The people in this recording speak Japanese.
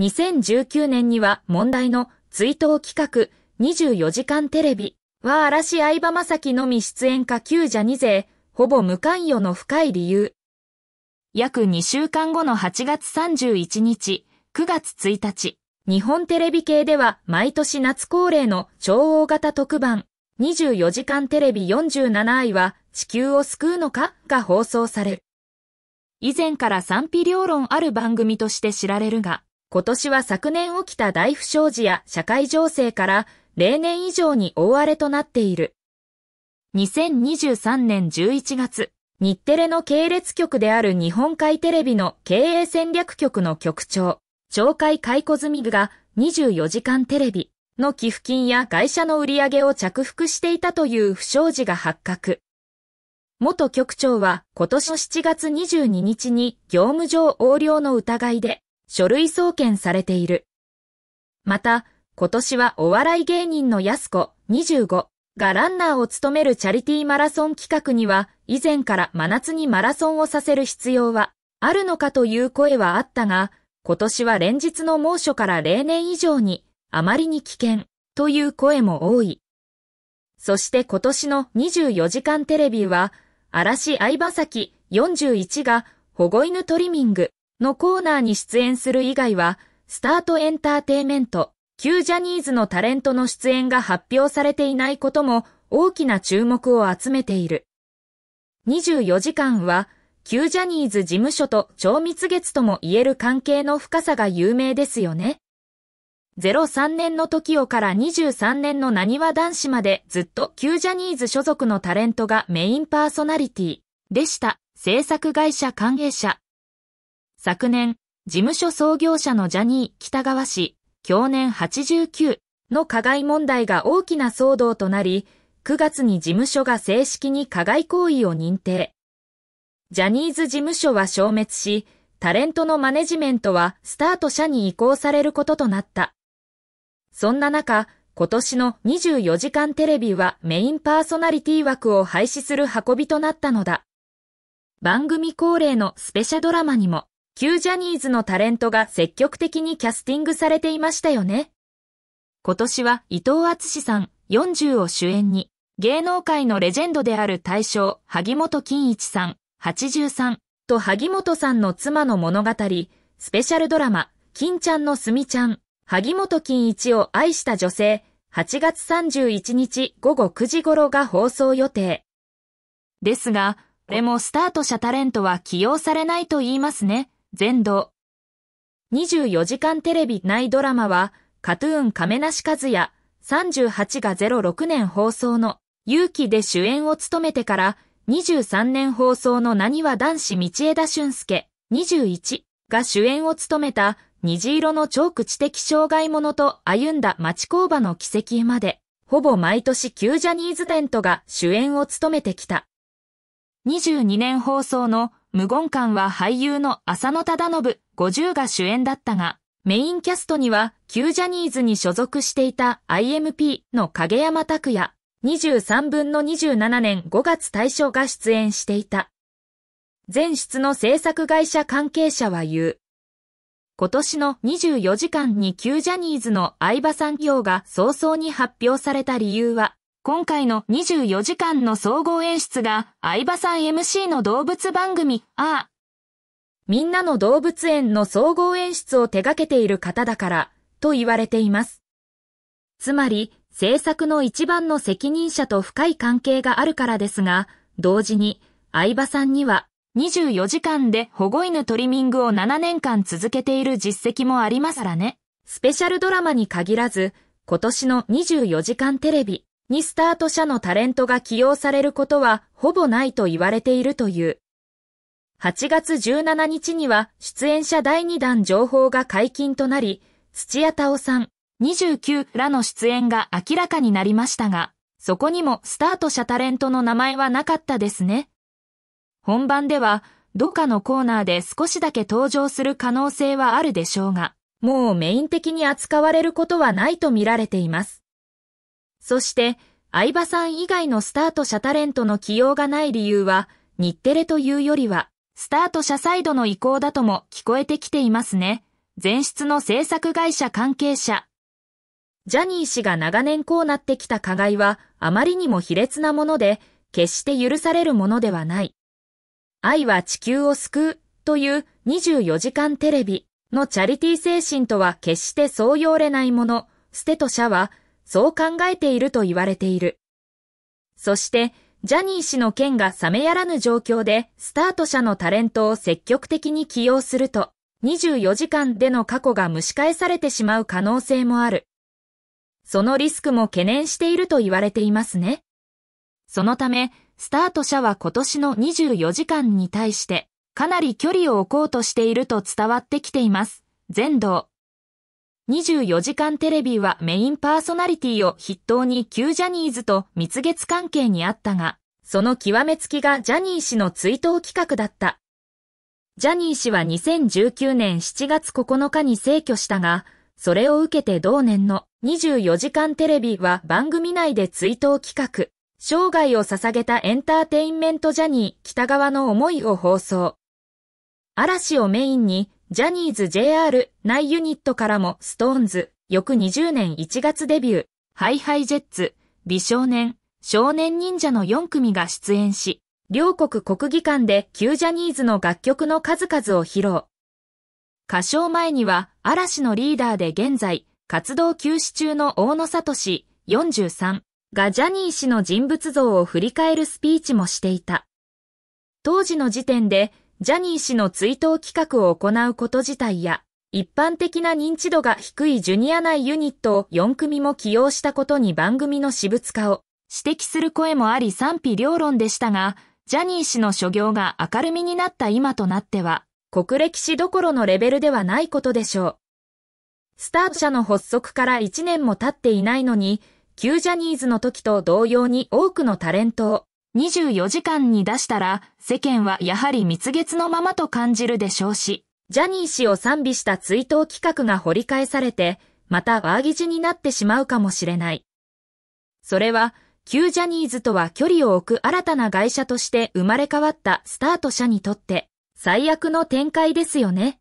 2019年には問題の追悼企画24時間テレビは嵐相葉正樹のみ出演か旧ジャニ勢、ほぼ無関与の深い理由。約2週間後の8月31日、9月1日、日本テレビ系では毎年夏恒例の超大型特番、24時間テレビ47愛は地球を救うのかが放送される。以前から賛否両論ある番組として知られるが、今年は昨年起きた大不祥事や社会情勢から例年以上に大荒れとなっている。2023年11月、日テレの系列局である日本海テレビの経営戦略局の局長、懲戒解雇済みが24時間テレビの寄付金や会社の売り上げを着服していたという不祥事が発覚。元局長は今年7月22日に業務上横領の疑いで書類送検されている。また、今年はお笑い芸人のやす子25がランナーを務めるチャリティーマラソン企画には、以前から真夏にマラソンをさせる必要はあるのかという声はあったが、今年は連日の猛暑から例年以上に、あまりに危険という声も多い。そして今年の24時間テレビは、嵐相葉崎41が保護犬トリミングのコーナーに出演する以外は、スタートエンターテイメント、旧ジャニーズのタレントの出演が発表されていないことも大きな注目を集めている。24時間は、旧ジャニーズ事務所と超密月とも言える関係の深さが有名ですよね。03年の時をから23年の何は男子までずっと旧ジャニーズ所属のタレントがメインパーソナリティでした。制作会社関係者。昨年、事務所創業者のジャニー北川氏、去年89の加害問題が大きな騒動となり、9月に事務所が正式に加害行為を認定。ジャニーズ事務所は消滅し、タレントのマネジメントはスタート社に移行されることとなった。そんな中、今年の24時間テレビはメインパーソナリティ枠を廃止する運びとなったのだ。番組恒例のスペシャドラマにも、旧ジャニーズのタレントが積極的にキャスティングされていましたよね。今年は伊藤厚志さん40を主演に、芸能界のレジェンドである大将、萩本欽一さん83と萩本さんの妻の物語、スペシャルドラマ、金ちゃんのすみちゃん、萩本欽一を愛した女性、8月31日午後9時頃が放送予定。ですが、でもスタートしたタレントは起用されないと言いますね。全土。24時間テレビ内ドラマは、カトゥーン亀梨和也38が06年放送の勇気で主演を務めてから23年放送の何は男子道枝俊介21が主演を務めた虹色の超口的障害者と歩んだ町工場の奇跡まで、ほぼ毎年旧ジャニーズテントが主演を務めてきた。22年放送の無言館は俳優の浅野忠信50が主演だったが、メインキャストには旧ジャニーズに所属していた IMP の影山拓也23分の27年5月大賞が出演していた。全出の制作会社関係者は言う。今年の24時間に旧ジャニーズの相葉産業が早々に発表された理由は、今回の24時間の総合演出が、相葉さん MC の動物番組、ああ。みんなの動物園の総合演出を手掛けている方だから、と言われています。つまり、制作の一番の責任者と深い関係があるからですが、同時に、相葉さんには、24時間で保護犬トリミングを7年間続けている実績もありますからね。スペシャルドラマに限らず、今年の24時間テレビ、にスタート社のタレントが起用されることはほぼないと言われているという。8月17日には出演者第2弾情報が解禁となり、土屋太夫さん29らの出演が明らかになりましたが、そこにもスタート社タレントの名前はなかったですね。本番では、どかのコーナーで少しだけ登場する可能性はあるでしょうが、もうメイン的に扱われることはないと見られています。そして、相葉さん以外のスタート社タレントの起用がない理由は、日テレというよりは、スタート社サイドの意向だとも聞こえてきていますね。前室の制作会社関係者。ジャニー氏が長年こうなってきた加害は、あまりにも卑劣なもので、決して許されるものではない。愛は地球を救うという24時間テレビのチャリティ精神とは決してそうよれないもの、ステと社はそう考えていると言われている。そして、ジャニー氏の件が冷めやらぬ状況で、スタート者のタレントを積極的に起用すると、24時間での過去が蒸し返されてしまう可能性もある。そのリスクも懸念していると言われていますね。そのため、スタート者は今年の24時間に対して、かなり距離を置こうとしていると伝わってきています。全道。24時間テレビはメインパーソナリティを筆頭に旧ジャニーズと蜜月関係にあったが、その極めつきがジャニー氏の追悼企画だった。ジャニー氏は2019年7月9日に逝去したが、それを受けて同年の24時間テレビは番組内で追悼企画、生涯を捧げたエンターテインメントジャニー北側の思いを放送。嵐をメインにジャニーズ JR 内ユニットからもストーンズ、翌20年1月デビュー、ハイハイジェッツ、美少年、少年忍者の4組が出演し、両国国技館で旧ジャニーズの楽曲の数々を披露。歌唱前には嵐のリーダーで現在活動休止中の大野聡43がジャニー氏の人物像を振り返るスピーチもしていた。当時の時点でジャニー氏の追悼企画を行うこと自体や、一般的な認知度が低いジュニア内ユニットを4組も起用したことに番組の私物化を指摘する声もあり賛否両論でしたが、ジャニー氏の所業が明るみになった今となっては、国歴史どころのレベルではないことでしょう。スター社の発足から1年も経っていないのに、旧ジャニーズの時と同様に多くのタレントを24時間に出したら世間はやはり蜜月のままと感じるでしょうし、ジャニー氏を賛美した追悼企画が掘り返されて、またワーギジになってしまうかもしれない。それは、旧ジャニーズとは距離を置く新たな会社として生まれ変わったスタート社にとって、最悪の展開ですよね。